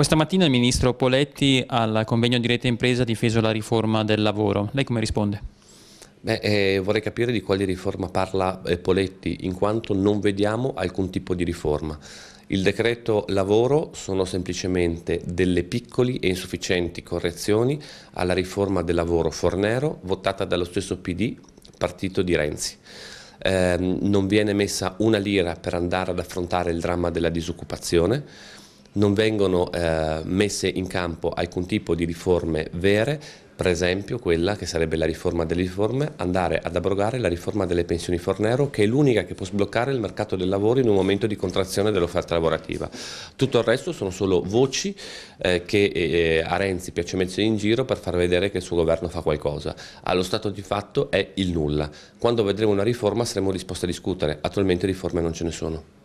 Questa mattina il ministro Poletti al convegno di rete impresa ha difeso la riforma del lavoro. Lei come risponde? Beh, eh, vorrei capire di quale riforma parla eh, Poletti, in quanto non vediamo alcun tipo di riforma. Il decreto lavoro sono semplicemente delle piccole e insufficienti correzioni alla riforma del lavoro Fornero, votata dallo stesso PD, partito di Renzi. Eh, non viene messa una lira per andare ad affrontare il dramma della disoccupazione, non vengono eh, messe in campo alcun tipo di riforme vere, per esempio quella che sarebbe la riforma delle riforme, andare ad abrogare la riforma delle pensioni Fornero che è l'unica che può sbloccare il mercato del lavoro in un momento di contrazione dell'offerta lavorativa. Tutto il resto sono solo voci eh, che eh, eh a Renzi piace mettere in giro per far vedere che il suo governo fa qualcosa. Allo stato di fatto è il nulla. Quando vedremo una riforma saremo disposti a discutere, attualmente riforme non ce ne sono.